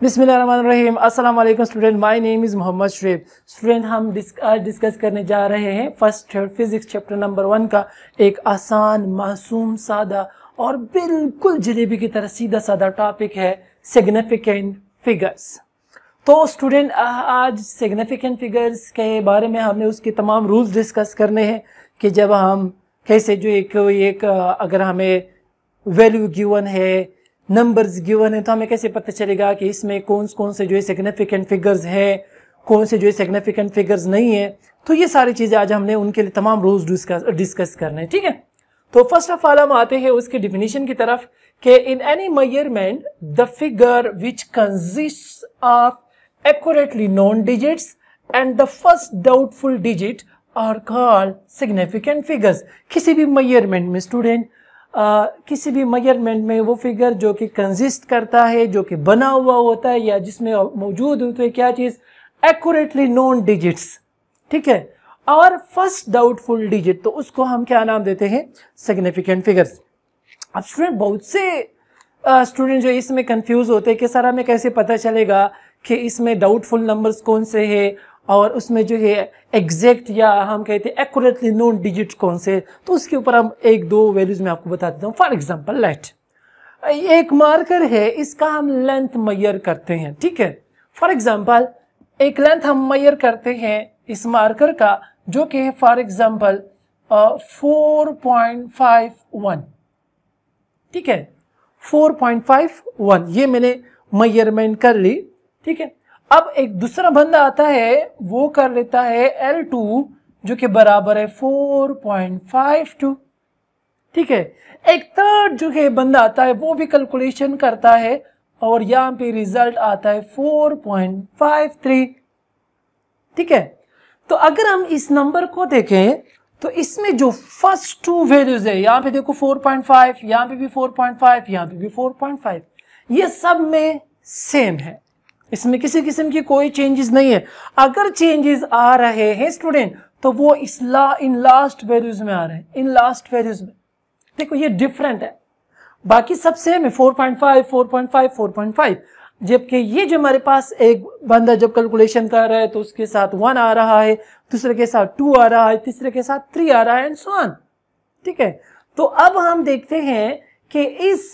बिसमीम अल्लाम student my name is Mohammad Shoaib student हम आज डिस्कस करने जा रहे हैं first physics chapter number one का एक आसान मासूम सादा और बिल्कुल जलेबी की तरह सीधा सादा टॉपिक है सिग्निफिकेंट फिगर्स तो स्टूडेंट आज सिग्निफिकेंट फिगर्स के बारे में हमने उसके तमाम रूल्स डिस्कस करने हैं कि जब हम कैसे जो एक एक अगर हमें वैल्यू गिवन है नंबर्स गिवन है तो हमें कैसे पता चलेगा कि इसमें कौन कौन से जो है सिग्निफिकेंट फिगर्स है कौन से जो है सिग्निफिकेंट फिगर्स नहीं है तो ये सारी चीज़ें आज हमने उनके लिए तमाम रूल्स डिस्कस करने हैं ठीक है तो फर्स्ट ऑफ ऑल हम आते हैं उसके डिफिनीशन की तरफ कि in any measurement the figure which consist of accurately known digits and the first doubtful digit are called significant figures किसी भी मयरमेंट में स्टूडेंट आ, किसी भी मेजरमेंट में वो फिगर जो कि कंजिस्ट करता है जो कि बना हुआ होता है या जिसमें मौजूद होते है क्या चीज़ एक्यूरेटली नॉन डिजिट्स ठीक है और फर्स्ट डाउटफुल डिजिट तो उसको हम क्या नाम देते हैं सिग्निफिकेंट फिगर्स अब स्टूडेंट बहुत से स्टूडेंट जो इसमें कंफ्यूज होते हैं कि सर हमें कैसे पता चलेगा कि इसमें डाउटफुल नंबर्स कौन से हैं और उसमें जो है एग्जैक्ट या हम कहते हैं एक्यूरेटली नॉन डिजिट कौन से तो उसके ऊपर हम एक दो वैल्यूज में आपको बता देता हूँ फॉर एग्जाम्पल लेट एक मार्कर है इसका हम लेंथ मैयर करते हैं ठीक है फॉर एग्जाम्पल एक लेंथ हम मैयर करते हैं इस मार्कर का जो कि है for example four point five one ठीक है फोर पॉइंट फाइव वन ये मैंने मैयरमेंट कर ली ठीक है अब एक दूसरा बंदा आता है वो कर लेता है एल टू जो कि बराबर है फोर पॉइंट फाइव टू ठीक है एक थर्ड जो है बंदा आता है वो भी कैलकुलेशन करता है और यहां पे रिजल्ट आता है फोर पॉइंट फाइव थ्री ठीक है तो अगर हम इस नंबर को देखें तो इसमें जो फर्स्ट टू वैल्यूज है यहां पे देखो 4.5 यहां पे भी 4.5 यहां पे भी 4.5 ये सब में सेम है इसमें किसी किस्म की कोई चेंजेस नहीं है अगर चेंजेस आ रहे हैं स्टूडेंट तो वो इस ला इन लास्ट वैल्यूज में आ रहे हैं इन लास्ट वैल्यूज में देखो ये डिफरेंट है बाकी सब सेम है 4.5 4.5 4.5 जबकि ये जो हमारे पास एक बंदा जब कैलकुलेशन कर रहा है तो उसके साथ वन आ रहा है दूसरे के साथ टू आ रहा है तीसरे के साथ थ्री आ रहा है एंड सोन ठीक है तो अब हम देखते हैं कि इस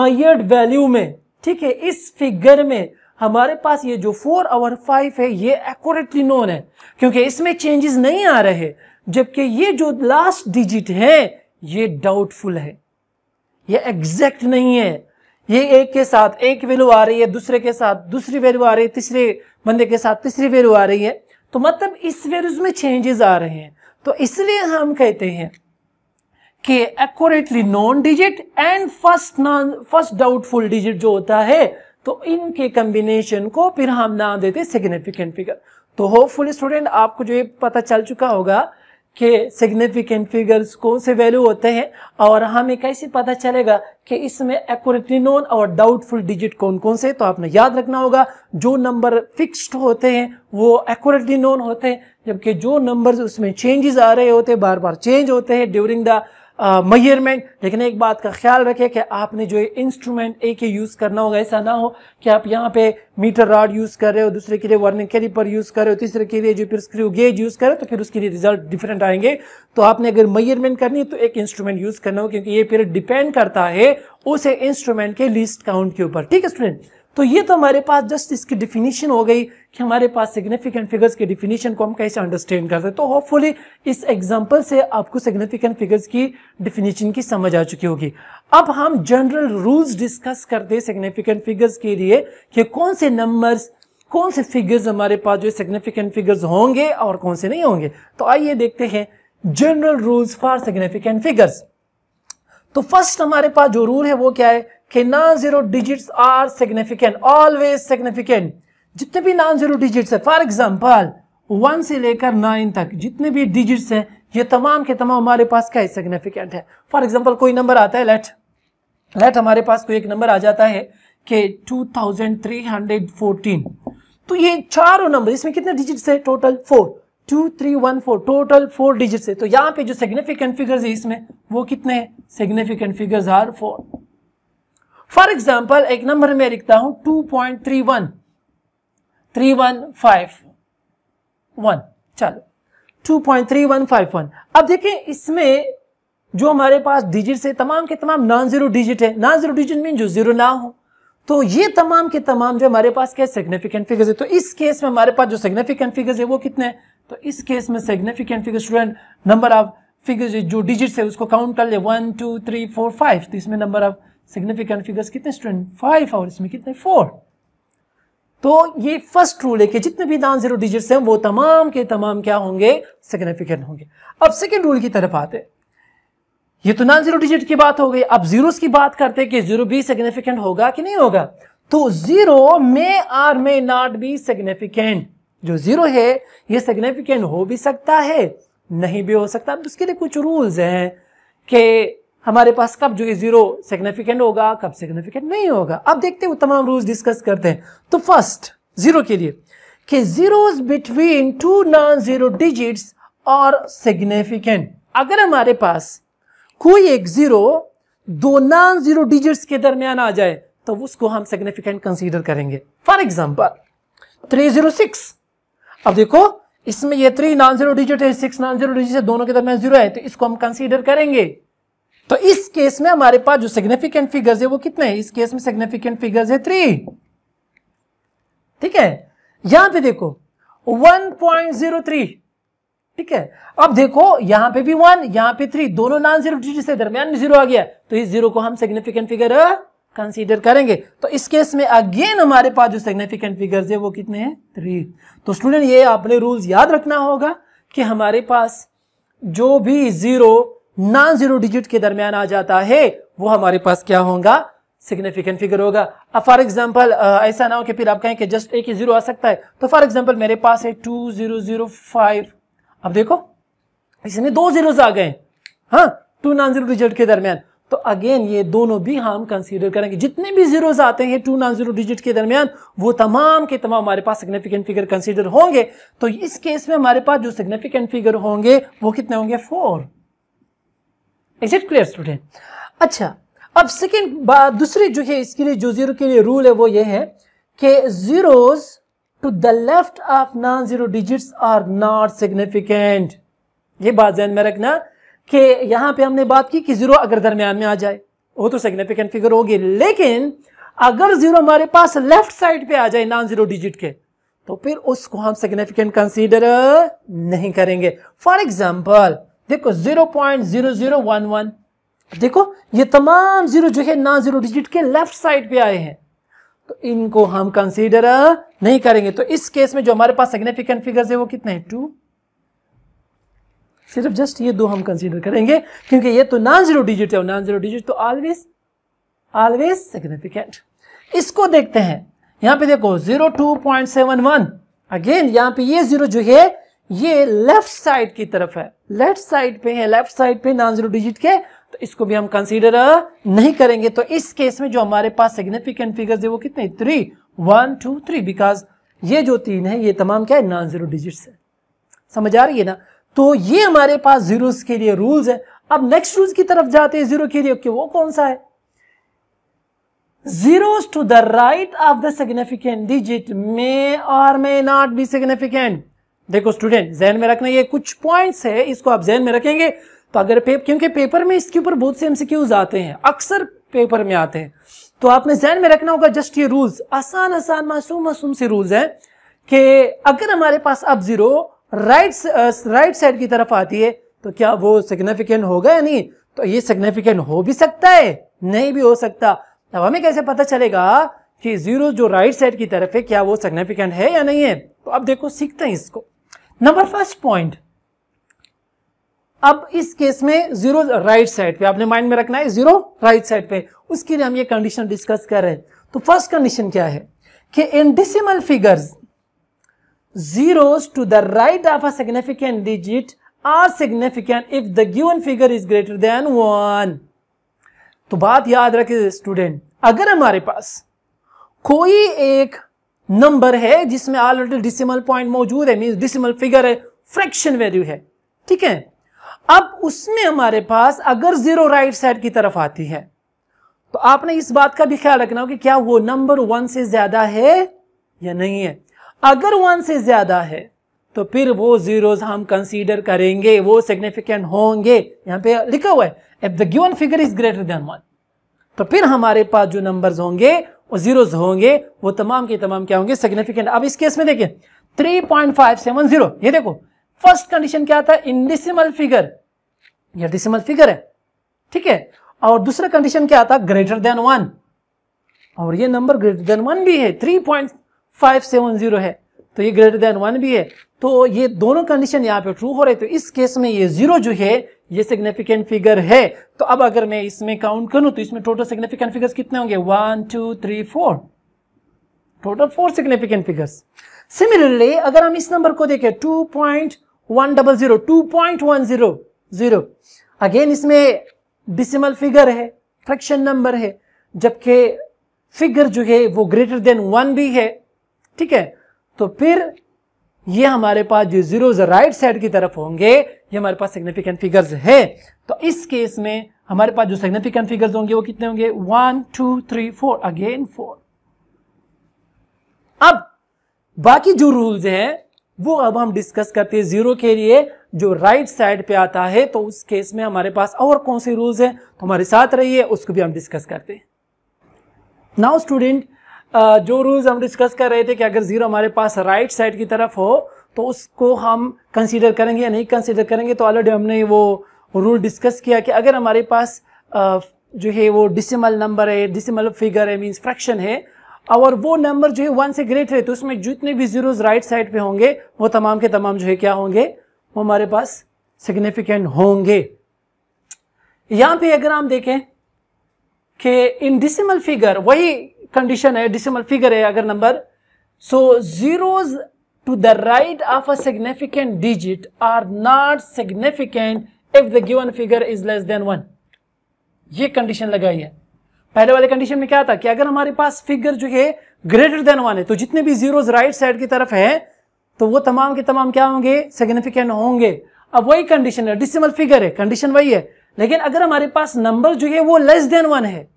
मयर्ड वैल्यू में ठीक है इस फिगर में हमारे पास ये जो फोर आवर फाइव है ये एक्यूरेटली नोन है क्योंकि इसमें चेंजेस नहीं आ रहे जबकि ये जो लास्ट डिजिट है ये डाउटफुल है ये एग्जैक्ट नहीं है ये एक के साथ एक वैल्यू आ रही है दूसरे के साथ दूसरी वैल्यू आ रही है तीसरे बंदे के साथ तीसरी वैल्यू आ रही है तो मतलब इस वैल्यूज में चेंजेस आ रहे हैं तो इसलिए हम कहते हैं कि accurately known digit and first known first doubtful digit जो होता है तो इनके कम्बिनेशन को फिर हम नाम देते सिग्निफिकेंट फिगर तो होपफुल स्टूडेंट आपको जो ये पता चल चुका होगा कि सिग्निफिकेंट फिगर्स कौन से वैल्यू होते हैं और हमें कैसे पता चलेगा कि इसमें एक्यूरेटली नोन और डाउटफुल डिजिट कौन कौन से तो आपने याद रखना होगा जो नंबर फिक्स्ड होते हैं वो एक्यूरेटली नोन होते हैं जबकि जो नंबर्स उसमें चेंजेस आ रहे होते हैं बार बार चेंज होते हैं ड्यूरिंग द मयरमेंट लेकिन एक बात का ख्याल रखें कि आपने जो इंस्ट्रूमेंट एक ही यूज़ करना होगा ऐसा ना हो कि आप यहाँ पे मीटर रॉड यूज़ कर रहे हो दूसरे के लिए वार्निंग पर यूज़ कर रहे हो तीसरे के लिए जो फिर स्क्रू गेज यूज़ करें तो फिर उसके लिए रिजल्ट डिफरेंट आएंगे तो आपने अगर मयरमेंट करनी है तो एक इंस्ट्रूमेंट यूज़ करना हो क्योंकि ये फिर डिपेंड करता है उस इंस्ट्रूमेंट के लिस्ट काउंट के ऊपर ठीक है स्टूडेंट तो ये तो हमारे पास जस्ट इसकी डिफिनीशन हो गई कि हमारे पास सिग्निफिकेंट फिगर्स की डिफिनीशन को हम कैसे अंडरस्टैंड करते हैं तो होपफुली इस एग्जांपल से आपको सिग्निफिकेंट फिगर्स की डिफिनीशन की समझ आ चुकी होगी अब हम जनरल रूल्स डिस्कस करते हैं सिग्निफिकेंट फिगर्स के लिए कि कौन से नंबर्स कौन से फिगर्स हमारे पास जो सिग्निफिकेंट फिगर्स होंगे और कौन से नहीं होंगे तो आइए देखते हैं general rules for significant figures तो फर्स्ट हमारे पास जो रूल है वो क्या है कि non zero digits are significant always significant जितने भी नॉन जीरो डिजिट्स हैं फॉर एग्जांपल वन से लेकर नाइन तक जितने भी डिजिट्स हैं ये तमाम के तमाम हमारे पास क्या है सिग्निफिकेंट है फॉर एग्जाम्पल कोई नंबर आता है लेट लेट हमारे पास कोई एक नंबर आ जाता है कि टू तो ये चारों नंबर इसमें कितने डिजिट्स है total four two three one four total four digits है तो यहाँ पे जो सिग्निफिकेंट फिगर्स है इसमें वो कितने significant figures are four for example एक नंबर में लिखता हूं two point three one three one five one चलो two point three one five one अब देखिए इसमें जो हमारे पास डिजिट है तमाम के तमाम नॉन जीरो डिजिट है नॉन जीरो डिजिट मीन जो जीरो ना हो तो ये तमाम के तमाम जो हमारे पास क्या सिग्निफिकेंट फिगर्स है तो इस केस में हमारे पास जो सिग्निफिकेंट फिगर्स है वो कितने हैं तो इस केस में significant figure student number of figures जो डिजिट है उसको काउंट कर ले one two three four five तो इसमें नंबर ऑफ सिग्निफिकेंट फिगर्स कितने स्टूडेंट फाइव और इसमें कितने फोर तो ये फर्स्ट रूल है कि जितने भी नॉन जीरो डिजिट्स हैं वो तमाम के तमाम क्या होंगे सिग्निफिकेंट होंगे अब सेकेंड रूल की तरफ आते ये तो नॉन जीरो डिजिट की बात हो गई अब जीरो की बात करते कि जीरो भी सिग्निफिकेंट होगा कि नहीं होगा तो zero may or may not be significant जो जीरो है ये सिग्निफिकेंट हो भी सकता है नहीं भी हो सकता अब तो उसके लिए कुछ रूल्स हैं कि हमारे पास कब जो जीरो सिग्निफिकेंट होगा कब सिग्निफिकेंट नहीं होगा अब देखते हैं तमाम रूल्स डिस्कस करते हैं तो फर्स्ट जीरो के लिए कि zeros between two non zero digits और सिग्निफिकेंट अगर हमारे पास कोई एक जीरो दो नॉन जीरो डिजिट्स के दरमियान आ जाए तो उसको हम सिग्निफिकेंट कंसिडर करेंगे for example three zero six अब देखो इसमें ये थ्री नॉन जीरो डिजिट है सिक्स नॉन जीरो डिजिट है दोनों के दरमियान जीरो है तो इसको हम कंसीडर करेंगे तो इस केस में हमारे पास जो सिग्निफिकेंट फिगर्स है वो कितने हैं इस केस में सिग्निफिकेंट फिगर्स है थ्री ठीक है यहां पे देखो 1.03 ठीक है अब देखो यहां पे भी वन यहां पे थ्री दोनों नॉन जीरो से दरमियान में जीरो आ गया तो इस जीरो को हम सिग्निफिकेंट फिगर कंसीडर करेंगे तो इस केस में अगेन हमारे पास जो सिग्निफिकेंट फिगर्स है वो कितने हैं थ्री तो स्टूडेंट ये आपने रूल्स याद रखना होगा कि हमारे पास जो भी जीरो नॉन जीरो डिजिट के दरमियान आ जाता है वो हमारे पास क्या होगा सिग्निफिकेंट फिगर होगा अब फॉर एग्जाम्पल ऐसा ना हो कि फिर आप कहें कि जस्ट एक ही जीरो आ सकता है तो फॉर एग्जाम्पल मेरे पास है टू जीरो जीरो फाइव अब देखो इसमें दो जीरोस आ गए हाँ टू नॉन जीरो डिजिट के दरमियान तो अगेन ये दोनों भी हम कंसीडर करेंगे जितने भी जीरोस आते हैं टू नॉन जीरो डिजिट के दरमियान वो तमाम के तमाम हमारे पास सिग्निफिकेंट फिगर कंसीडर होंगे तो इस केस में हमारे पास जो सिग्निफिकेंट फिगर होंगे वो कितने होंगे four is it clear student अच्छा अब सेकेंड दूसरे जो है इसके लिए जो जीरो के लिए रूल है वो ये है कि zeros to the left of non zero digits are not significant ये बात जहन में रखना कि यहां पे हमने बात की कि जीरो अगर दरमियान में आ जाए वो तो सिग्निफिकेंट फिगर होगी लेकिन अगर जीरो हमारे पास लेफ्ट साइड पे आ जाए नॉन जीरो डिजिट के तो फिर उसको हम सिग्निफिकेंट कंसीडर नहीं करेंगे फॉर एग्जाम्पल देखो zero point zero zero one one देखो ये तमाम जीरो जो है ना जीरो डिजिट के लेफ्ट साइड पे आए हैं तो इनको हम कंसीडर नहीं करेंगे तो इस केस में जो हमारे पास सिग्निफिकेंट फिगर्स है वो कितने हैं टू सिर्फ जस्ट ये दो हम कंसीडर करेंगे क्योंकि ये तो नॉन जीरो डिजिट है और नॉन जीरो डिजिट तो ऑलवेज ऑलवेज सिग्निफिकेंट इसको देखते हैं यहां पे देखो zero two point seven one again यहां पे ये जीरो जो है ये लेफ्ट साइड की तरफ है लेफ्ट साइड पे है लेफ्ट साइड पे नॉन जीरो डिजिट के तो इसको भी हम कंसीडर नहीं करेंगे तो इस केस में जो हमारे पास सिग्निफिकेंट फिगर्स है वो कितने three one two three because ये जो तीन है ये तमाम क्या है नॉन जीरो डिजिट है समझ आ रही है ना तो ये हमारे पास जीरो के लिए रूल्स है अब नेक्स्ट रूल्स की तरफ जाते हैं जीरो के लिए कि वो कौन सा है zero to the right of the significant digit में और मे नॉट बी सिग्निफिकेंट देखो स्टूडेंट जहन में रखना ये कुछ पॉइंट्स है इसको आप जहन में रखेंगे तो अगर पेपर क्योंकि पेपर में इसके ऊपर बहुत से एमसीक्यूज आते हैं अक्सर पेपर में आते हैं तो आपने जहन में रखना होगा जस्ट ये रूल्स आसान आसान मासूम मासूम से रूल्स हैं कि अगर हमारे पास अब जीरो राइट राइट साइड की तरफ आती है तो क्या वो सिग्निफिकेंट होगा या नहीं तो ये सिग्निफिकेंट हो भी सकता है नहीं भी हो सकता अब हमें कैसे पता चलेगा कि जीरो जो राइट साइड की तरफ है क्या वो सिग्निफिकेंट है या नहीं है तो अब देखो सीखते हैं इसको नंबर फर्स्ट पॉइंट अब इस केस में जीरो राइट साइड पे आपने माइंड में रखना है जीरो राइट साइड पे उसके लिए हम ये कंडीशन डिस्कस कर रहे हैं तो फर्स्ट कंडीशन क्या है कि इन decimal figures zeros to the right of a significant digit are significant if the given figure is greater than one तो बात याद रखे स्टूडेंट अगर हमारे पास कोई एक नंबर है जिसमें ऑलरेडी डिसिमल पॉइंट मौजूद है मीन डिसिमल फिगर है फ्रैक्शन वैल्यू है ठीक है अब उसमें हमारे पास अगर जीरो राइट साइड की तरफ आती है तो आपने इस बात का भी ख्याल रखना हो कि क्या वो नंबर वन से ज्यादा है या नहीं है अगर वन से ज्यादा है तो फिर वो जीरोज हम कंसीडर करेंगे वो सिग्निफिकेंट होंगे यहां पे लिखा हुआ है if the given figure is greater than one तो फिर हमारे पास जो नंबर्स होंगे और जीरोज होंगे वो तमाम के तमाम क्या होंगे सिग्निफिकेंट अब इस केस में देखिए थ्री पॉइंट फाइव 3.570 ये देखो फर्स्ट कंडीशन क्या था इन डिसिमल फिगर ये डिसिमल फिगर है ठीक है और दूसरा कंडीशन क्या था ग्रेटर देन वन और ये नंबर ग्रेटर देन वन भी है three point five seven zero है तो ये ग्रेटर देन वन भी है तो ये दोनों कंडीशन यहाँ पे ट्रू हो रहे तो इस केस में ये जीरो जो है ये सिग्निफिकेंट फिगर है तो अब अगर मैं इसमें काउंट करूं तो इसमें टोटल सिग्निफिकेंट फिगर्स कितने होंगे one two three four total four significant figures similarly अगर हम इस नंबर को देखें two point one double zero two point one zero zero again इसमें डिसिमल फिगर है फ्रैक्शन नंबर है जबकि फिगर जो है वो ग्रेटर देन वन भी है ठीक है तो फिर ये हमारे पास जो जीरोज राइट साइड की तरफ होंगे ये हमारे पास सिग्निफिकेंट फिगर्स है तो इस केस में हमारे पास जो सिग्निफिकेंट फिगर्स होंगे वो कितने होंगे one two three four again four अब बाकी जो रूल्स हैं वो अब हम डिस्कस करते हैं जीरो के लिए जो राइट साइड पे आता है तो उस केस में हमारे पास और कौन से रूल्स हैं तो हमारे साथ रहिए उसको भी हम डिस्कस करते हैं नाउ स्टूडेंट जो रूल्स हम डिस्कस कर रहे थे कि अगर ज़ीरो हमारे पास राइट साइड की तरफ हो तो उसको हम कंसीडर करेंगे या नहीं कंसीडर करेंगे तो ऑलरेडी हमने वो रूल डिस्कस किया कि अगर हमारे पास जो है वो डिसिमल नंबर है डिसिमल फिगर है मीन्स फ्रैक्शन है और वो नंबर जो है वन से ग्रेटर है तो उसमें जितने भी जीरोज राइट साइड पे होंगे वो तमाम के तमाम जो है क्या होंगे वो हमारे पास सिग्निफिकेंट होंगे यहां पे अगर हम देखें कि इन डिसिमल फिगर वही कंडीशन है डिसिमल फिगर है अगर number so zeros to the right of a significant digit are not significant if the given figure is less than one ये कंडीशन लगाई है पहले वाले कंडीशन में क्या था कि अगर हमारे पास फिगर जो है ग्रेटर देन वन है तो जितने भी जीरोज राइट साइड की तरफ है तो वो तमाम के तमाम क्या होंगे सिग्निफिकेंट होंगे अब वही कंडीशन है डिसिमल फिगर है कंडीशन वही है लेकिन अगर हमारे पास नंबर जो है वो लेस देन वन है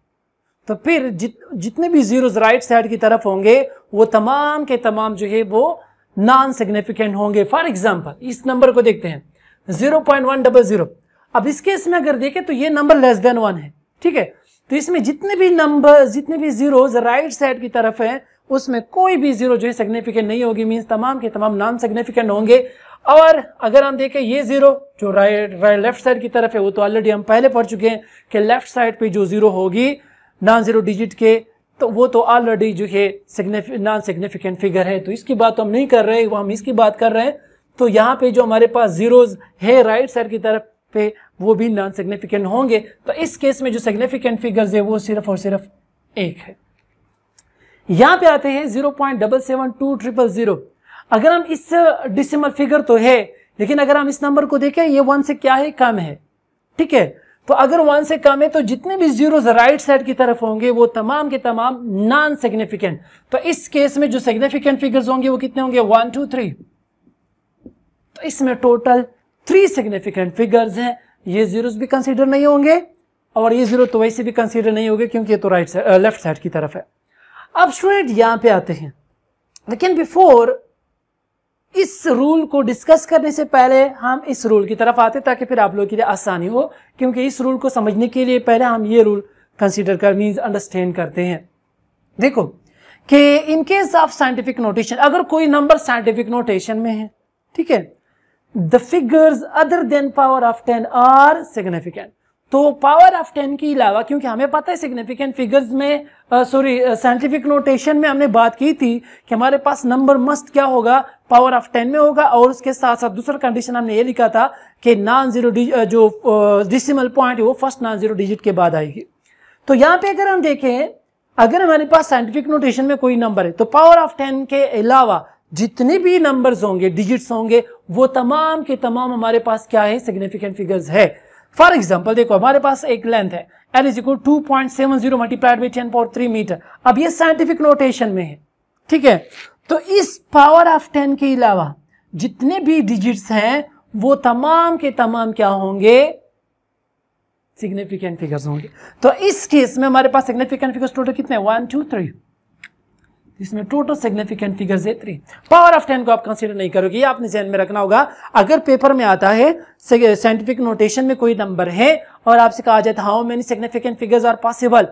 तो फिर जित जितने भी जीरोज राइट साइड की तरफ होंगे वो तमाम के तमाम जो है वो नॉन सिग्निफिकेंट होंगे फॉर एग्जाम्पल इस नंबर को देखते हैं zero point one double zero अब इसके इसमें में अगर देखें तो ये नंबर लेस देन वन है ठीक है तो इसमें जितने भी नंबर जितने भी जीरोज राइट साइड की तरफ है उसमें कोई भी जीरो जो है सिग्निफिकेंट नहीं होगी मीन्स तमाम के तमाम नॉन सिग्निफिकेंट होंगे और अगर हम देखें ये जीरो जो राइट राइट लेफ्ट साइड की तरफ है वो तो ऑलरेडी हम पहले पढ़ चुके हैं कि लेफ्ट साइड पे जो जीरो होगी नॉन ज़ीरो डिजिट के तो वो तो ऑलरेडी जो है नॉन सिग्निफिकेंट फिगर है तो इसकी बात तो हम नहीं कर रहे वो हम इसकी बात कर रहे हैं तो यहाँ पे जो हमारे पास जीरोज है राइट साइड की तरफ पे वो भी नॉन सिग्निफिकेंट होंगे तो इस केस में जो सिग्निफिकेंट फिगर्स है वो सिर्फ और सिर्फ एक है यहाँ पे आते हैं zero point double seven two triple zero अगर हम इस डिसिमल फिगर तो है लेकिन अगर हम इस नंबर को देखें ये वन से क्या है कम है ठीक है तो अगर वन से कम है तो जितने भी जीरोज राइट साइड की तरफ होंगे वो तमाम के तमाम नॉन सिग्निफिकेंट तो इस केस में जो सिग्निफिकेंट फिगर्स होंगे वो कितने होंगे वन टू थ्री तो इसमें टोटल थ्री सिग्निफिकेंट फिगर्स हैं ये जीरोज भी कंसीडर नहीं होंगे और ये जीरो तो वैसे भी कंसीडर नहीं होंगे क्योंकि ये तो राइट साइड लेफ्ट साइड की तरफ है अब स्टूडेंट यहां पे आते हैं लेकिन बिफोर इस रूल को डिस्कस करने से पहले हम इस रूल की तरफ आते ताकि फिर आप लोगों के लिए आसानी हो क्योंकि इस रूल को समझने के लिए पहले हम ये रूल कंसिडर कर मीन्स अंडरस्टैंड करते हैं देखो कि in case of scientific notation अगर कोई नंबर साइंटिफिक नोटेशन में है ठीक है the figures other than power of ten are significant तो पावर ऑफ टेन के अलावा क्योंकि हमें पता है सिग्निफिकेंट फिगर्स में सॉरी साइंटिफिक नोटेशन में हमने बात की थी कि हमारे पास नंबर मस्ट क्या होगा पावर ऑफ टेन में होगा और उसके साथ साथ दूसरा कंडीशन हमने ये लिखा था कि नॉन जीरो जो डिसिमल पॉइंट है वो फर्स्ट नॉन जीरो डिजिट के बाद आएगी तो यहाँ पे अगर हम देखें अगर हमारे पास साइंटिफिक नोटेशन में कोई नंबर है तो पावर ऑफ टेन के अलावा जितने भी नंबर्स होंगे डिजिट्स होंगे वो तमाम के तमाम हमारे पास क्या है सिग्निफिकेंट फिगर्स है फॉर एग्जाम्पल देखो हमारे पास एक लेंथ है L is equal to point seven zero multiplied by ten point three metre अब ये साइंटिफिक नोटेशन में है ठीक है तो इस पावर ऑफ टेन के अलावा जितने भी डिजिट्स हैं वो तमाम के तमाम क्या होंगे सिग्निफिकेंट फिगर्स होंगे तो इस केस में हमारे पास सिग्निफिकेंट फिगर्स टोटल कितने वन टू थ्री इसमें टोटल सिग्निफिकेंट फिगर्स है थ्री पावर ऑफ टेन को आप कंसिडर नहीं करोगे ये आपने जहन में रखना होगा अगर पेपर में आता है साइंटिफिक नोटेशन में कोई नंबर है और आपसे कहा जाए how many significant figures are possible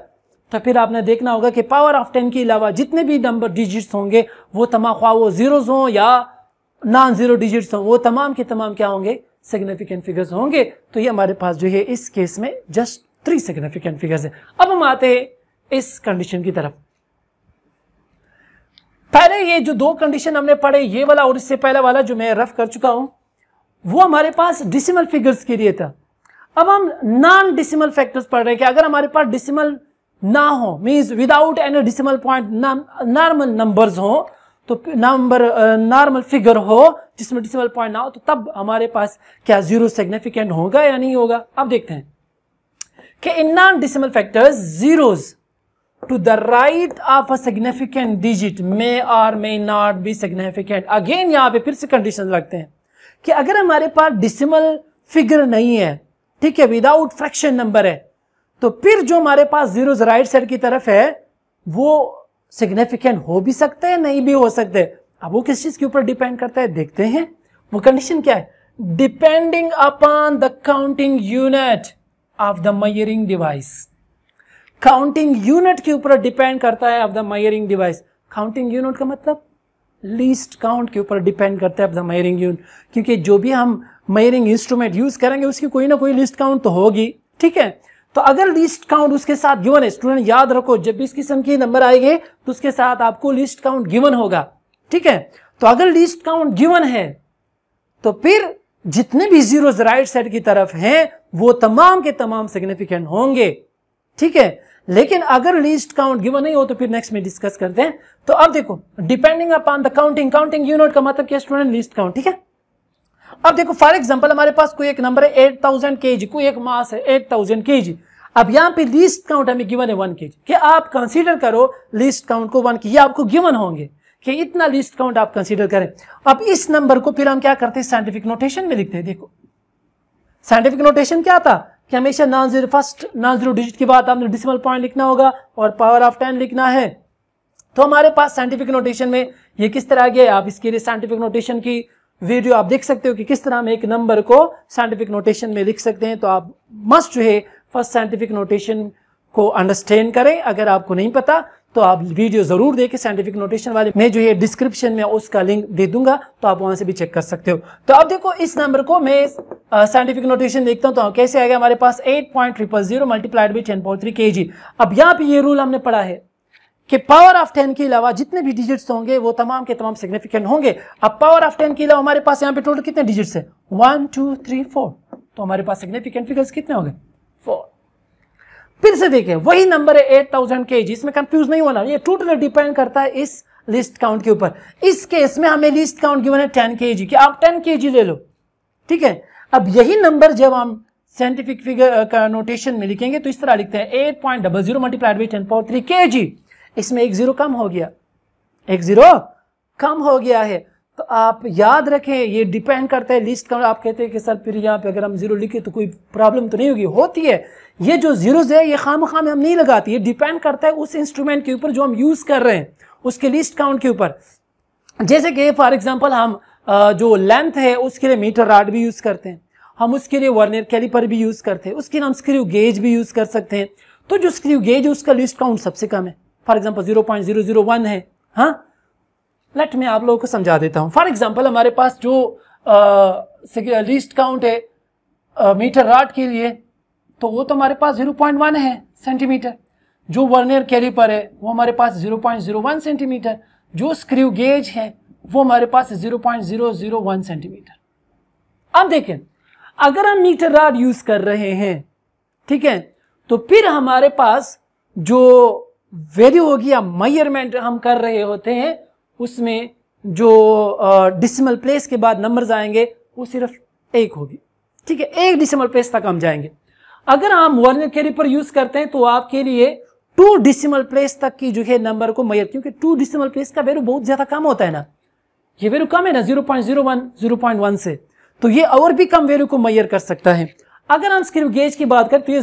तो फिर आपने देखना होगा कि पावर ऑफ टेन के अलावा जितने भी नंबर डिजिट्स होंगे वो तमाम ख्वा वो जीरोज हों या नॉन जीरो डिजिट्स हों वो तमाम के तमाम क्या होंगे सिग्निफिकेंट फिगर्स होंगे तो ये हमारे पास जो है इस केस में जस्ट थ्री सिग्निफिकेंट फिगर्स है अब हम आते हैं इस कंडीशन की तरफ पहले ये जो दो कंडीशन हमने पढ़े ये वाला और इससे पहला वाला जो मैं रफ कर चुका हूं वो हमारे पास डिसिमल फिगर्स के लिए था अब हम नॉन डिसिमल फैक्टर्स पढ़ रहे हैं कि अगर हमारे पास डिसिमल ना हो means without any decimal point normal numbers हो तो नंबर नॉर्मल फिगर हो जिसमें डिसिमल पॉइंट ना हो तो तब हमारे पास क्या जीरो सिग्निफिकेंट होगा या नहीं होगा अब देखते हैं कि इन non decimal factors zeros to the right of a significant digit may or may not be significant again यहाँ पे फिर से conditions लगते हैं कि अगर हमारे पास decimal figure नहीं है ठीक है without fraction number है तो फिर जो हमारे पास zeros right side की तरफ है वो significant हो भी सकते हैं नहीं भी हो सकते अब वो किस चीज के ऊपर डिपेंड करता है देखते हैं वो कंडीशन क्या है depending upon the counting unit of the measuring device counting unit के ऊपर डिपेंड करता है of the measuring device counting unit का मतलब लीस्ट काउंट के ऊपर डिपेंड करता है ऑफ द मायरिंग यूनिट क्योंकि जो भी हम मायरिंग इंस्ट्रूमेंट यूज करेंगे उसकी कोई ना कोई लिस्ट काउंट तो होगी ठीक है तो अगर लिस्ट काउंट उसके साथ गिवन है स्टूडेंट याद रखो जब भी इस किस्म के नंबर आएंगे तो उसके साथ आपको लिस्ट काउंट गिवन होगा ठीक है तो अगर लिस्ट काउंट गिवन है तो फिर जितने भी जीरोस राइट साइड की तरफ हैं वो तमाम के तमाम सिग्निफिकेंट होंगे ठीक है लेकिन अगर लीस्ट काउंट गिवन नहीं हो तो फिर नेक्स्ट में डिस्कस करते हैं तो अब देखो depending upon the counting counting unit का मतलब क्या स्टूडेंट लीस्ट काउंट ठीक है अब देखो फॉर एग्जाम्पल हमारे पास कोई एक नंबर है एट थाउजेंड के जी कोई एक मास है एट थाउजेंड के जी अब यहाँ पे लीस्ट काउंट हमें गिवन है वन के जी कि आप कंसीडर करो लीस्ट काउंट को वन के ये आपको गिवन होंगे कि इतना लीस्ट काउंट आप कंसीडर करें अब इस नंबर को फिर हम क्या करते हैं साइंटिफिक नोटेशन में लिखते हैं देखो साइंटिफिक नोटेशन क्या था कि हमेशा non zero first non zero digit के बाद आपने डिसिमल पॉइंट लिखना होगा और पावर ऑफ टेन लिखना है तो हमारे पास साइंटिफिक नोटेशन में ये किस तरह आ गया आप इसके लिए साइंटिफिक नोटेशन की वीडियो आप देख सकते हो कि किस तरह हम एक नंबर को साइंटिफिक नोटेशन में लिख सकते हैं तो आप मस्ट जो है फर्स्ट साइंटिफिक नोटेशन को अंडरस्टैंड करें अगर आपको नहीं पता तो आप वीडियो ज़रूर देखें साइंटिफिक नोटेशन वाले मैं जो ये डिस्क्रिप्शन में उसका लिंक दे दूंगा तो आप वहां से भी चेक कर सकते हो तो अब देखो इस नंबर को मैं साइंटिफिक नोटेशन देखता हूं तो कैसे आएगा हमारे पास eight point triple zero multiplied by ten point three k g अब यहाँ पे ये रूल हमने पढ़ा है कि पावर ऑफ टेन के अलावा जितने भी डिजिट्स होंगे वो तमाम के तमाम सिग्निफिकेंट होंगे अब पावर ऑफ टेन के अलावा हमारे पास यहाँ पे टोटल कितने डिजिट्स है वन टू थ्री फोर तो हमारे पास सिग्निफिकेंट फिगर्स कितने होंगे फोर फिर से देखें वही नंबर है एट थाउजेंड के जी इसमें कंफ्यूज नहीं होना ये टोटली डिपेंड करता है इस लिस्ट काउंट के ऊपर इस केस में हमें लिस्ट काउंट गिवन है टेन के जी कि आप टेन के जी ले लो ठीक है अब यही नंबर जब हम साइंटिफिक फिगर का नोटेशन में लिखेंगे तो इस तरह लिखते हैं eight point double zero multiplied by ten power three k g इसमें एक जीरो कम हो गया एक जीरो कम हो गया है तो आप याद रखें ये डिपेंड करता है लिस्ट का आप कहते हैं कि सर फिर यहाँ पे अगर हम जीरो लिखे तो कोई प्रॉब्लम तो नहीं होगी होती है ये जो जीरोज है ये खाम खाम हम नहीं लगाते ये डिपेंड करता है उस इंस्ट्रूमेंट के ऊपर जो हम यूज़ कर रहे हैं उसके लिस्ट काउंट के ऊपर जैसे कि फॉर एग्जाम्पल हम जो लेंथ है उसके लिए मीटर राड भी यूज़ करते हैं हम उसके लिए वर्नियर कैलिपर भी यूज़ करते हैं उसके लिए हम स्क्रू गेज भी यूज़ कर सकते हैं तो जो स्क्रू गेज है उसका लिस्ट काउंट सबसे कम है for example zero point zero zero one है हाँ लेट मैं आप लोगों को समझा देता हूँ फॉर एग्जाम्पल हमारे पास जो लीस्ट काउंट है मीटर राट के लिए तो वो तो हमारे पास 0.1 है सेंटीमीटर जो वर्नियर कैलिपर है वो हमारे पास 0.01 सेंटीमीटर जो स्क्रू गेज है वो हमारे पास 0.001 सेंटीमीटर अब देखें अगर हम मीटर राड यूज कर रहे हैं ठीक है तो फिर हमारे पास जो वैल्यू होगी या मयरमेंट हम कर रहे होते हैं उसमें जो डिसिमल प्लेस के बाद नंबर्स आएंगे वो सिर्फ एक होगी ठीक है एक डिसिमल प्लेस तक हम जाएंगे अगर हम वर्नर कैरी पर यूज करते हैं तो आपके लिए टू डिसिमल प्लेस तक की जो है नंबर को मैयर क्योंकि टू डिसिमल प्लेस का वेरू बहुत ज्यादा कम होता है ना ये वैल्यू कम है ना जीरो 0.1 से तो ये और भी कम वैल्यू को मैयर कर सकता है अगर हम स्क्रिप गेज की बात करें तो ये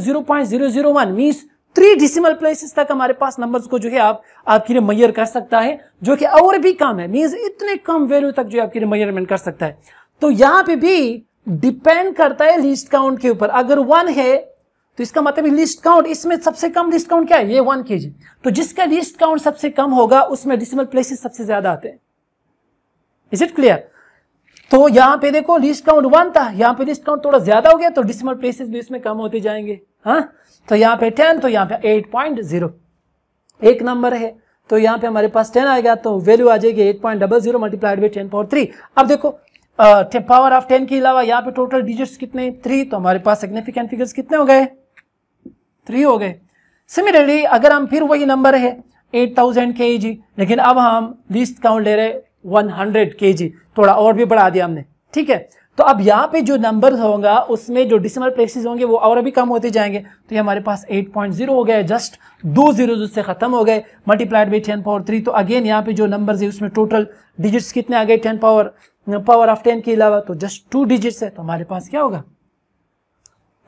zero means three decimal places तक हमारे पास नंबर्स को जो है आप आपके लिए मैयर कर सकता है जो कि और भी कम है मीन इतने कम वैल्यू तक जो है आपके लिए मैयरमेंट कर सकता है तो यहां पे भी डिपेंड करता है लिस्ट काउंट के ऊपर अगर वन है तो इसका मतलब लिस्ट काउंट इसमें सबसे कम लिस्ट काउंट क्या है ये वन के तो जिसका लिस्ट काउंट सबसे कम होगा उसमें डिसिमल प्लेसेस सबसे ज्यादा आते हैं इज इट क्लियर तो यहां पे देखो लिस्ट काउंट वन था यहां पे लिस्ट काउंट थोड़ा ज्यादा हो गया तो डिसिमल प्लेसेस भी इसमें कम होते जाएंगे हाँ तो यहाँ पे टेन तो यहाँ पे एट पॉइंट जीरो एक नंबर है तो यहाँ पे हमारे पास टेन आएगा तो वैल्यू आ जाएगी eight point double zero multiplied by ten power three अब देखो पावर ऑफ टेन के अलावा यहाँ पे टोटल डिजिट्स कितने थ्री तो हमारे पास सिग्निफिकेंट फिगर्स कितने हो गए थ्री हो गए सिमिलरली अगर हम फिर वही नंबर है एट थाउजेंड के जी लेकिन अब हम लिस्ट काउंट ले रहे वन हंड्रेड के जी थोड़ा और भी बढ़ा दिया हमने ठीक है तो अब यहाँ पे जो नंबर होगा उसमें जो डिसिमल प्लेसेस होंगे वो और अभी कम होते जाएंगे तो ये हमारे पास 8.0 हो गया जस्ट दो जीरो से ख़त्म हो गए मल्टीप्लाइड बाई 10 पावर थ्री तो अगेन यहाँ पे जो नंबर है उसमें टोटल डिजिट्स कितने आ गए 10 पावर पावर ऑफ 10 के अलावा तो जस्ट टू डिजिट्स है तो हमारे पास क्या होगा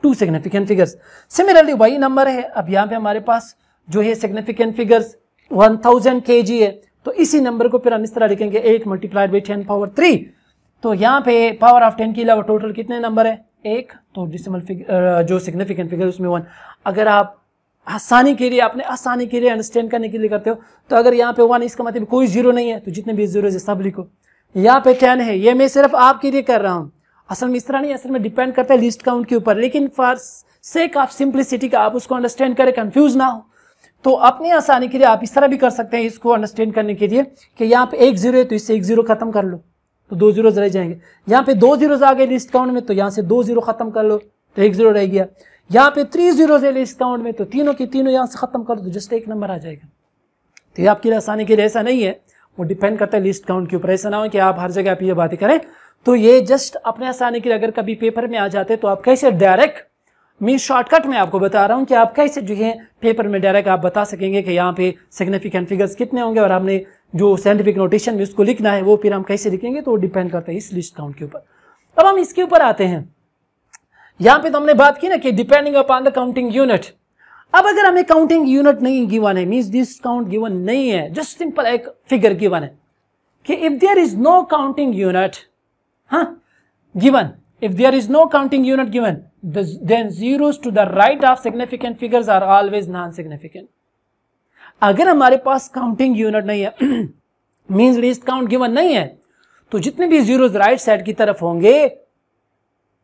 टू सिग्निफिकेंट फिगर्स सिमिलरली वही नंबर है अब यहाँ पे हमारे पास जो है सिग्निफिकेंट फिगर्स वन थाउजेंड है तो इसी नंबर को फिर हम इस तरह लिखेंगे eight multiplied by ten power three तो यहाँ पे पावर ऑफ टेन के अलावा टोटल कितने नंबर है एक तो डिसिमल फिगर जो सिग्निफिकेंट फिगर उसमें वन अगर आप आसानी के लिए आपने आसानी के लिए अंडरस्टैंड करने के लिए करते हो तो अगर यहाँ पे वन इसका मतलब कोई जीरो नहीं है तो जितने भी जीरो सब लिखो यहाँ पे टेन है ये मैं सिर्फ आपके लिए कर रहा हूँ असल में इस तरह नहीं असल में डिपेंड करता है लिस्ट काउंट के ऊपर लेकिन फॉर सेक ऑफ सिंप्लिसिटी का आप उसको अंडरस्टैंड करें कंफ्यूज ना हो तो अपनी आसानी के लिए आप इस तरह भी कर सकते हैं इसको अंडरस्टैंड करने के लिए कि यहाँ पे एक जीरो है तो इससे एक जीरो खत्म कर लो तो दो जीरोज रह जाएंगे यहाँ पे दो जीरोज आ गए लिस्ट काउंट में तो यहाँ से दो जीरो खत्म कर लो तो एक जीरो रह गया यहाँ पे थ्री जीरोज है लिस्ट काउंट में तो तीनों की तीनों यहाँ से खत्म कर दो जस्ट एक नंबर आ जाएगा तो ये आपके लिए आसानी के लिए ऐसा नहीं है वो डिपेंड करता है लिस्ट काउंट के ऊपर ऐसा ना हो कि आप हर जगह आप ये बातें करें तो ये जस्ट अपने आसानी के लिए अगर कभी पेपर में आ जाते तो आप कैसे डायरेक्ट मैं शॉर्टकट में आपको बता रहा हूँ कि आप कैसे जो है पेपर में डायरेक्ट आप बता सकेंगे कि यहाँ पे सिग्निफिकेंट फिगर्स कितने होंगे और हमने जो साइंटिफिक नोटेशन में उसको लिखना है वो फिर हम कैसे लिखेंगे तो डिपेंड करता है इस लिस्ट काउंट के ऊपर अब हम इसके ऊपर आते हैं यहाँ पे तो हमने बात की ना कि depending upon the counting unit अब अगर हमें काउंटिंग यूनिट नहीं गिवन है मीन दिस काउंट गिवन नहीं है जस्ट सिंपल एक फिगर गिवन है कि if there is no counting unit हाँ given if there is no counting unit given the, then zeros to the right of significant figures are always non-significant. अगर हमारे पास counting unit नहीं है means least count given नहीं है तो जितने भी जीरोस राइट साइड की तरफ होंगे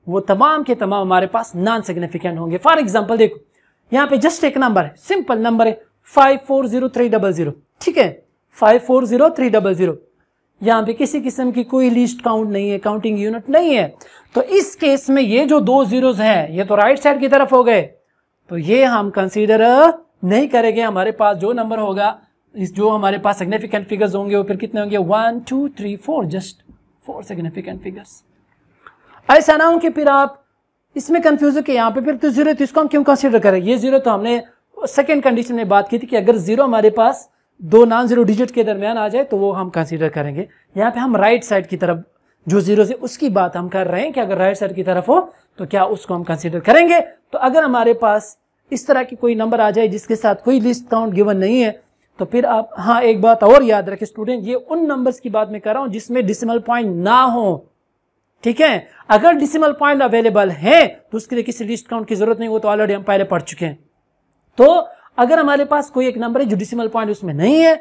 वो तमाम के तमाम हमारे पास नॉन सिग्निफिकेंट होंगे फॉर एग्जाम्पल देखो यहां पे जस्ट एक नंबर है सिंपल नंबर है five four zero three double zero ठीक है five four zero three double zero यहाँ पे किसी किस्म की कोई लिस्ट काउंट नहीं है काउंटिंग यूनिट नहीं है तो इस केस में ये जो दो जीरोज हैं ये तो राइट साइड की तरफ हो गए तो ये हम कंसीडर नहीं करेंगे हमारे पास जो नंबर होगा इस जो हमारे पास सिग्निफिकेंट फिगर्स होंगे वो फिर कितने होंगे one two three four just four significant figures ऐसा ना हो कि फिर आप इसमें कंफ्यूज हो कि यहाँ पे फिर तो जीरो तो इसको हम क्यों कंसिडर करें ये जीरो तो हमने सेकेंड कंडीशन में बात की थी कि अगर जीरो हमारे पास दो नॉन जीरो डिजिट के दरमियान आ जाए तो वो हम कंसीडर करेंगे यहाँ पे हम राइट साइड की तरफ जो जीरो से उसकी बात हम कर रहे हैं कि अगर राइट साइड की तरफ हो तो क्या उसको हम कंसीडर करेंगे तो अगर हमारे पास इस तरह की कोई नंबर आ जाए जिसके साथ कोई लिस्ट काउंट गिवन नहीं है तो फिर आप हाँ एक बात और याद रखें स्टूडेंट ये उन नंबर की बात मैं कर रहा हूँ जिसमें डिसिमल पॉइंट ना हो ठीक है अगर डिसिमल पॉइंट अवेलेबल है तो उसके लिए किसी लिस्ट काउंट की जरूरत नहीं वो तो ऑलरेडी हम पहले पढ़ चुके हैं तो अगर हमारे पास कोई एक नंबर है जो डिसिमल पॉइंट उसमें नहीं है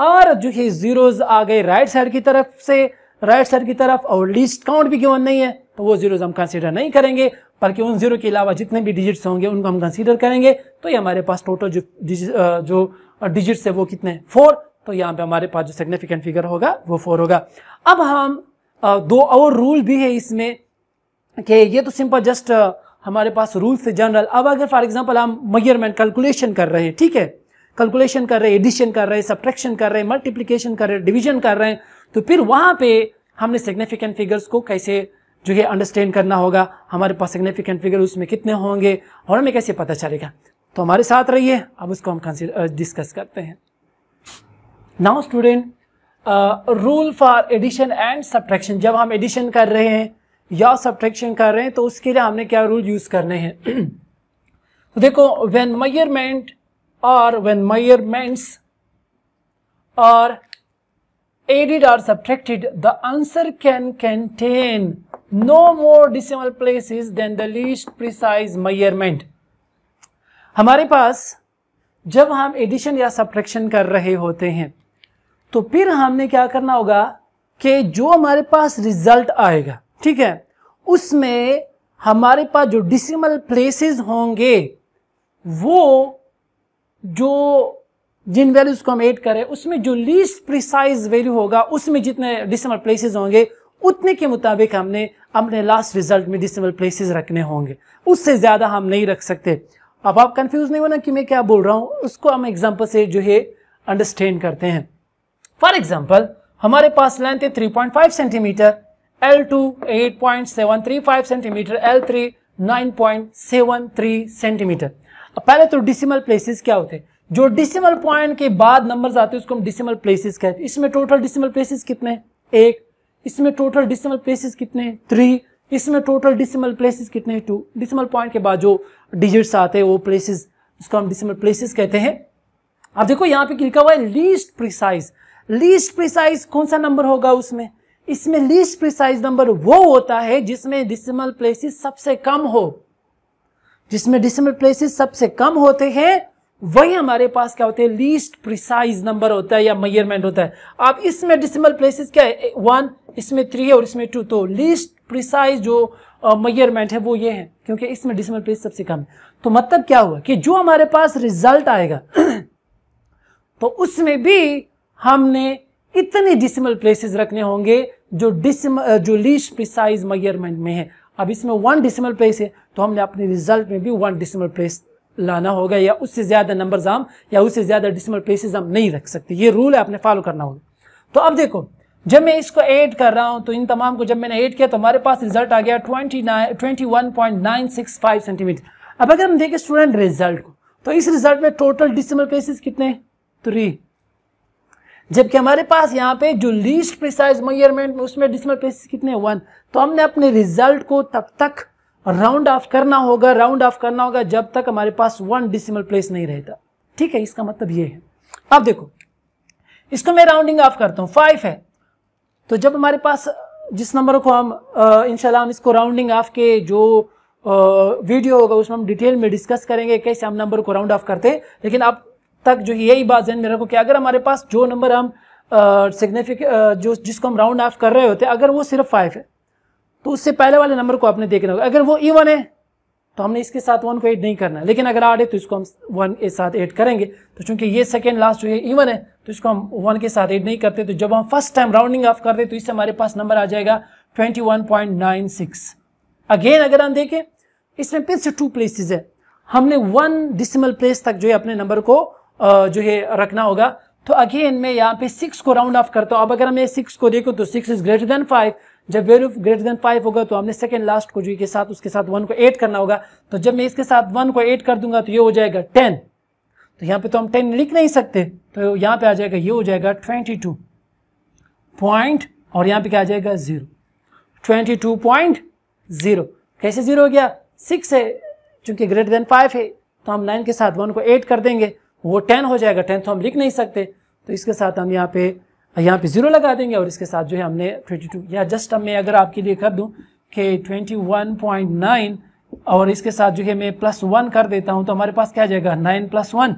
और जो है जीरोज आ गए राइट साइड की तरफ से राइट साइड की तरफ और लिस्ट काउंट भी गिवन नहीं है तो वो जीरोज हम कंसीडर नहीं करेंगे बल्कि उन जीरो के अलावा जितने भी डिजिट्स होंगे उनको हम कंसीडर करेंगे तो ये हमारे पास टोटल जो जो डिजिट्स है वो कितने फोर तो यहाँ पे हमारे पास जो सिग्निफिकेंट फिगर होगा वो फोर होगा अब हम दो और रूल भी है इसमें कि ये तो सिंपल जस्ट हमारे पास रूल से जनरल अब अगर फॉर एग्जांपल हम मयरमेंट कैलकुलेशन कर रहे हैं ठीक है कैलकुलेशन कर रहे हैं एडिशन कर रहे हैं सब्ट्रैक्शन कर रहे हैं मल्टीप्लीकेशन कर रहे हैं डिविजन कर रहे हैं तो फिर वहाँ पे हमने सिग्निफिकेंट फिगर्स को कैसे जो है अंडरस्टैंड करना होगा हमारे पास सिग्निफिकेंट फिगर उसमें कितने होंगे और हमें कैसे पता चलेगा तो हमारे साथ रहिए अब उसको हम कंसिडर डिस्कस करते हैं now student rule for addition and subtraction जब हम एडिशन कर रहे हैं या सब्ट्रैक्शन कर रहे हैं तो उसके लिए हमने क्या रूल यूज़ करने हैं तो देखो व्हेन मयरमेंट और व्हेन मयरमेंट्स और added or subtracted, the answer can contain no more decimal places then the least precise measurement हमारे पास जब हम एडिशन या सब्ट्रैक्शन कर रहे होते हैं तो फिर हमने क्या करना होगा कि जो हमारे पास रिजल्ट आएगा ठीक है उसमें हमारे पास जो डिसिमल प्लेसेस होंगे वो जो जिन वैल्यूज को हम ऐड करें उसमें जो लीस्ट प्रिसाइज वैल्यू होगा उसमें जितने डिसिमल प्लेसेस होंगे उतने के मुताबिक हमने अपने लास्ट रिजल्ट में डिसिमल प्लेसेस रखने होंगे उससे ज़्यादा हम नहीं रख सकते अब आप कंफ्यूज नहीं होना कि मैं क्या बोल रहा हूं उसको हम एग्जाम्पल से जो है अंडरस्टैंड करते हैं फॉर एग्जाम्पल हमारे पास लेंथ है 3.5 centimetre L2 8.735 centimetre L3 9.73 centimetre अब पहले तो डिसिमल प्लेसेस क्या होते हैं जो डिसिमल पॉइंट के बाद नंबर्स आते हैं उसको हम डिसिमल प्लेसेस कहते हैं इसमें टोटल डिसिमल प्लेसेस कितने एक इसमें टोटल डिसिमल प्लेसेस कितने थ्री इसमें टोटल डिसिमल प्लेसेस कितने टू डिसिमल पॉइंट के बाद जो डिजिट्स आते हैं वो प्लेसेस उसको हम डिसिमल प्लेसेस कहते हैं अब देखो यहाँ पे लिखा हुआ है लीस्ट प्रिसाइज लीस्ट प्रिसाइज कौन सा नंबर होगा उसमें इसमें लीस्ट प्रिसाइज नंबर वो होता है जिसमें डिसिमल प्लेसेस सबसे कम हो जिसमें डिसिमल प्लेसेस सबसे कम होते हैं वही हमारे पास क्या होते हैं लीस्ट प्रिसाइज नंबर होता है या मेयरमेंट होता है अब इसमें डिसिमल प्लेसेस क्या है वन इसमें थ्री है और इसमें टू तो लीस्ट प्रिसाइज जो मेयरमेंट uh, है वो ये है क्योंकि इसमें डिसिमल प्लेस सबसे कम है तो मतलब क्या हुआ कि जो हमारे पास रिजल्ट आएगा तो उसमें भी हमने इतने डिसिमल प्लेसेस रखने होंगे जो डिसिम जो लीस्ट प्रिसाइज मयरमेंट में है अब इसमें वन डिसिमल प्लेस है तो हमने अपने रिजल्ट में भी वन डिसिमल प्लेस लाना होगा या उससे ज़्यादा नंबर हम या उससे ज़्यादा डिसिमल प्लेसेस हम नहीं रख सकते ये रूल है आपने फॉलो करना होगा तो अब देखो जब मैं इसको ऐड कर रहा हूँ तो इन तमाम को जब मैंने ऐड किया तो हमारे पास रिजल्ट आ गया twenty twenty one point nine six five centimetre अब अगर हम देखें स्टूडेंट रिजल्ट को तो इस रिजल्ट में टोटल डिसिमल प्लेसेस कितने थ्री जबकि हमारे पास यहाँ पे जो लीस्ट प्रिसाइज मेयरमेंट उसमें डिसमल प्लेस कितने वन तो हमने अपने रिजल्ट को तब तक राउंड ऑफ करना होगा राउंड ऑफ करना होगा जब तक हमारे पास वन डिसिमल प्लेस नहीं रहता ठीक है इसका मतलब ये है अब देखो इसको मैं राउंडिंग ऑफ करता हूँ फाइव है तो जब हमारे पास जिस नंबर को हम इनशाला हम इसको राउंडिंग ऑफ के जो आ, वीडियो होगा उसमें हम डिटेल में डिस्कस करेंगे कैसे हम नंबर को राउंड ऑफ करते हैं लेकिन आप तक जो यही बात जहन में रखो कि अगर हमारे पास जो नंबर हम सिग्निफिक जो जिसको हम राउंड ऑफ कर रहे होते अगर वो सिर्फ फाइव है तो उससे पहले वाले नंबर को आपने देखना होगा अगर वो इवन है तो हमने इसके साथ वन को ऐड नहीं करना है लेकिन अगर आठ है तो इसको हम वन के साथ ऐड करेंगे तो चूंकि ये सेकेंड लास्ट जो है इवन है तो इसको हम वन के साथ ऐड नहीं करते तो जब हम फर्स्ट टाइम राउंडिंग ऑफ करते तो इससे हमारे पास नंबर आ जाएगा 21.96 अगेन अगर हम देखें इसमें फिर से टू प्लेसेज है हमने वन डिसिमल प्लेस तक जो है अपने नंबर को जो है रखना होगा तो अगेन मैं यहाँ पे सिक्स को राउंड ऑफ करता हूँ अब अगर मैं सिक्स को देखो तो six is greater than five जब वैल्यू ग्रेटर देन फाइव होगा तो हमने सेकेंड लास्ट को जो के साथ उसके साथ वन को एड करना होगा तो जब मैं इसके साथ वन को एड कर दूंगा तो ये हो जाएगा टेन तो यहाँ पे तो हम टेन लिख नहीं सकते तो यहाँ पे आ जाएगा ये हो जाएगा ट्वेंटी टू पॉइंट और यहाँ पे क्या आ जाएगा zero twenty two point zero कैसे जीरो हो गया सिक्स है चूंकि ग्रेटर देन फाइव है तो हम नाइन के साथ वन को एड कर देंगे वो टेन हो जाएगा टेन तो हम लिख नहीं सकते तो इसके साथ हम यहाँ पे यहाँ पे ज़ीरो लगा देंगे और इसके साथ जो है हमने ट्वेंटी टू या जस्ट अब मैं अगर आपके लिए कर दूँ कि ट्वेंटी वन पॉइंट नाइन और इसके साथ जो है मैं प्लस वन कर देता हूँ तो हमारे पास क्या आ जाएगा नाइन प्लस वन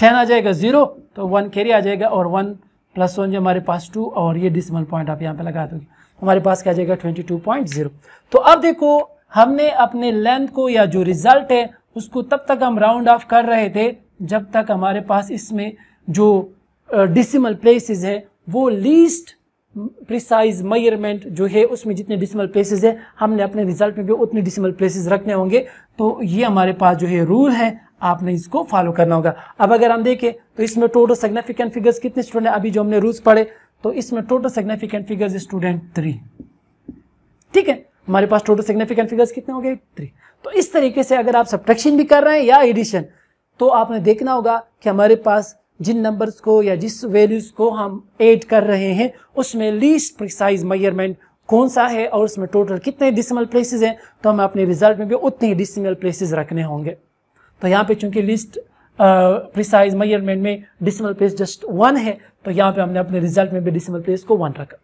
टेन आ जाएगा ज़ीरो तो वन कैरी आ जाएगा और वन प्लस वन जो हमारे पास टू और ये डिसमल पॉइंट आप यहाँ पे लगा दोगे हमारे पास क्या आ जाएगा ट्वेंटी टू पॉइंट ज़ीरो तो अब देखो हमने अपने लेंथ को या जो रिजल्ट है उसको तब तक हम राउंड ऑफ कर रहे थे जब तक हमारे पास इसमें जो डिसिमल प्लेसेस हैं वो लीस्ट प्रिसाइज मयरमेंट जो है उसमें जितने डिसिमल प्लेसेस हैं हमने अपने रिजल्ट में भी उतने डिसिमल प्लेसेस रखने होंगे तो ये हमारे पास जो है रूल है आपने इसको फॉलो करना होगा अब अगर हम देखें तो इसमें टोटल सिग्निफिकेंट फिगर्स कितने स्टूडेंट अभी जो हमने रूल्स पढ़े तो इसमें total significant figures student three ठीक है हमारे पास टोटल सिग्निफिकेंट फिगर्स कितने हो गए थ्री तो इस तरीके से अगर आप सब्ट्रैक्शन भी कर रहे हैं या एडिशन तो आपने देखना होगा कि हमारे पास जिन नंबर्स को या जिस वैल्यूज को हम ऐड कर रहे हैं उसमें लीस्ट प्रिसाइज मेजरमेंट कौन सा है और उसमें टोटल कितने डिसिमल प्लेसेस हैं तो हमें अपने रिजल्ट में भी उतने ही डिसिमल प्लेसेस रखने होंगे तो यहाँ पे चूंकि लिस्ट प्रिसाइज मेजरमेंट में डिसिमल प्लेस जस्ट वन है तो यहाँ पे हमने अपने रिजल्ट में भी डिसिमल प्लेस को वन रखा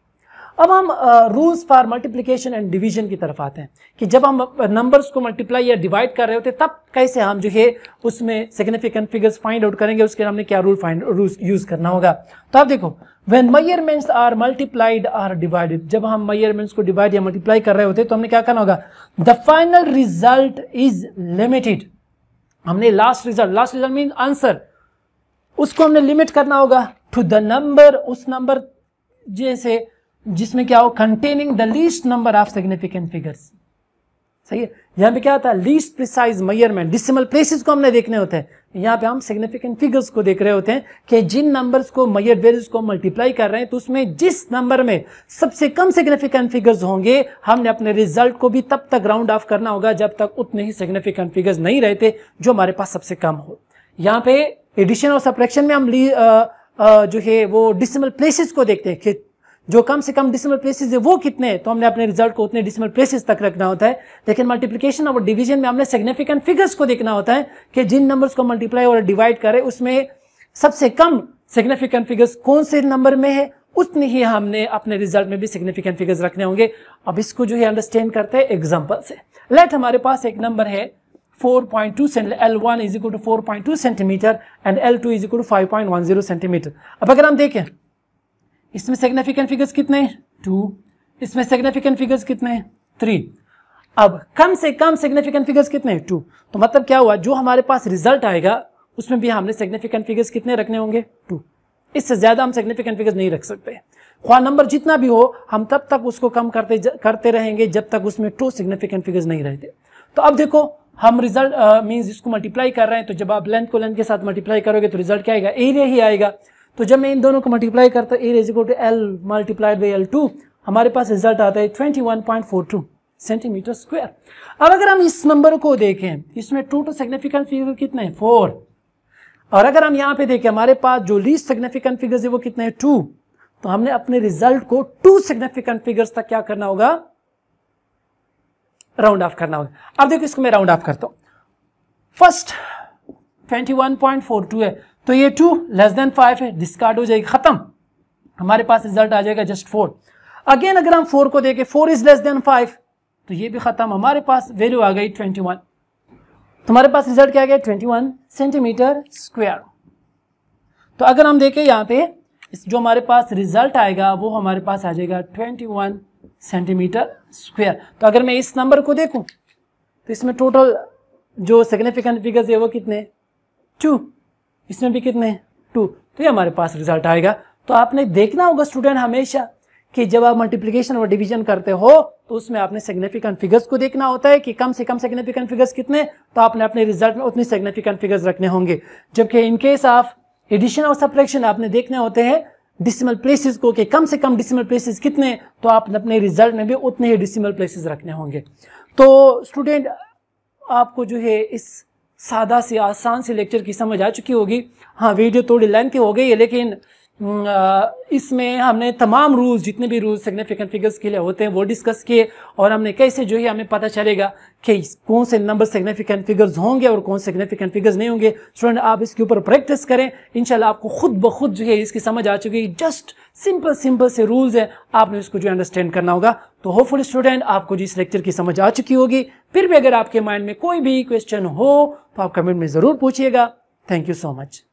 अब हम rules for multiplication and division की तरफ आते हैं कि जब हम नंबर्स को मल्टीप्लाई या डिवाइड कर रहे होते तब कैसे हम जो है उसमें सिग्निफिकेंट फिगर्स फाइंड आउट करेंगे उसके हमने क्या रूल फाइंड रूल यूज करना होगा तो आप देखो when measurements are multiplied are divided जब हम मयरमेंट्स को डिवाइड या मल्टीप्लाई कर रहे होते तो हमने क्या करना होगा the final result is limited हमने last result last result mean answer उसको हमने लिमिट करना होगा टू द नंबर उस नंबर जैसे जिसमें क्या हो containing the least number of significant figures सही है यहां पे क्या होता है least precise measurement decimal places को हमने देखने होते हैं यहां पे हम सिग्निफिकेंट फिगर्स को देख रहे होते हैं कि जिन नंबर्स को मयर वेल्यूज को मल्टीप्लाई कर रहे हैं तो उसमें जिस नंबर में सबसे कम सिग्निफिकेंट फिगर्स होंगे हमने अपने रिजल्ट को भी तब तक राउंड ऑफ करना होगा जब तक उतने ही सिग्निफिकेंट फिगर्स नहीं रहते जो हमारे पास सबसे कम हो यहाँ पे एडिशन और सप्रेक्शन में हम आ, आ, जो है वो डिसिमल प्लेसेस को देखते हैं कि जो कम से कम डिसिमल प्लेसेस है वो कितने हैं तो हमने अपने रिजल्ट को उतने डिसिमल प्लेसेस तक रखना होता है लेकिन मल्टीप्लिकेशन और डिवीजन में हमने सिग्निफिकेंट फिगर्स को देखना होता है कि जिन नंबर्स को मल्टीप्लाई और डिवाइड करें उसमें सबसे कम सिग्निफिकेंट फिगर्स कौन से नंबर में है उतने ही हमने अपने रिजल्ट में भी सिग्निफिकेंट फिगर्स रखने होंगे अब इसको जो है अंडरस्टैंड करते हैं एग्जाम्पल से लेट हमारे पास एक नंबर है 4.2 centimetre L1 is equal to 4.2 centimetre and L2 is equal to 5.10 centimetre अब अगर हम देखें इसमें सिग्निफिकेंट फिगर्स कितने टू इसमें सिग्निफिकेंट फिगर्स कितने थ्री अब कम से कम सिग्निफिकेंट फिगर्स कितने टू तो मतलब क्या हुआ जो हमारे पास रिजल्ट आएगा उसमें भी हमने सिग्निफिकेंट फिगर्स कितने रखने होंगे टू इससे ज़्यादा हम सिग्निफिकेंट फिगर्स नहीं रख सकते ख्वा नंबर जितना भी हो हम तब तक उसको कम करते करते रहेंगे जब तक उसमें टू सिग्निफिकेंट फिगर्स नहीं रहते तो अब देखो हम रिजल्ट मीन्स इसको मल्टीप्लाई कर रहे हैं तो जब आप लेंथ को लेंथ के साथ मल्टीप्लाई करोगे तो रिजल्ट क्या आएगा एरिया ही आएगा तो जब मैं इन दोनों को मल्टीप्लाई करता हूँ A is equal to L multiplied by L two हमारे पास रिजल्ट आता है twenty one point four two centimetre square अब अगर हम इस नंबर को देखें इसमें टोटल सिग्निफिकेंट फिगर कितने हैं फोर और अगर हम यहाँ पे देखें हमारे पास जो लीस्ट सिग्निफिकेंट फिगर्स है वो कितने हैं टू तो हमने अपने रिजल्ट को टू सिग्निफिकेंट फिगर्स तक क्या करना होगा राउंड ऑफ करना होगा अब देखो इसको मैं राउंड ऑफ करता हूं फर्स्ट 21.42 है तो ये टू लेस देन फाइव है डिस्कार्ड हो जाएगी खत्म हमारे पास रिजल्ट आ जाएगा जस्ट फोर अगेन अगर हम फोर को देखें four is less than five तो ये भी खत्म हमारे पास वैल्यू आ गई ट्वेंटी वन तुम्हारे पास रिजल्ट क्या आ गया ट्वेंटी वन सेंटीमीटर स्क्वायर तो अगर हम देखें यहां पे जो हमारे पास रिजल्ट आएगा वो हमारे पास आ जाएगा ट्वेंटी वन सेंटीमीटर स्क्वायर तो अगर मैं इस नंबर को देखूं तो इसमें टोटल जो सिग्निफिकेंट फिगर्स है वो कितने टू इसमें भी कितने टू तो ये हमारे पास रिजल्ट आएगा तो आपने देखना होगा स्टूडेंट हमेशा कि जब आप मल्टीप्लीकेशन और डिवीजन करते हो तो उसमें आपने सिग्निफिकेंट फिगर्स को देखना होता है कि कम से कम सिग्निफिकेंट फिगर्स कितने तो आपने अपने रिजल्ट में उतनी सिग्निफिकेंट फिगर्स रखने होंगे जबकि इन केस ऑफ एडिशन और सप्रेक्शन आपने देखने होते हैं डिसिमल प्लेसेस को कि कम से कम डिसिमल प्लेसेस कितने तो आपने अपने रिजल्ट में भी उतने ही डिसिमल प्लेसेस रखने होंगे तो स्टूडेंट आपको जो है इस सादा से आसान से लेक्चर की समझ आ चुकी होगी हाँ वीडियो थोड़ी लेंथ हो गई है लेकिन हम्म, इसमें हमने तमाम रूल्स जितने भी रूल्स सिग्निफिकेंट फिगर्स के लिए होते हैं वो डिस्कस किए और हमने कैसे जो है हमें पता चलेगा कि कौन से नंबर सिग्निफिकेंट फिगर्स होंगे और कौन से सिग्निफिकेंट फिगर्स नहीं होंगे स्टूडेंट आप इसके ऊपर प्रैक्टिस करें इनशाला आपको खुद ब खुद जो है इसकी समझ आ चुकी है जस्ट सिंपल सिंपल से रूल्स हैं आपने उसको जो अंडरस्टैंड करना होगा तो होपफुल स्टूडेंट आपको जिस लेक्चर की समझ आ चुकी होगी फिर भी अगर आपके माइंड में कोई भी क्वेश्चन हो तो आप कमेंट में ज़रूर पूछिएगा थैंक यू सो मच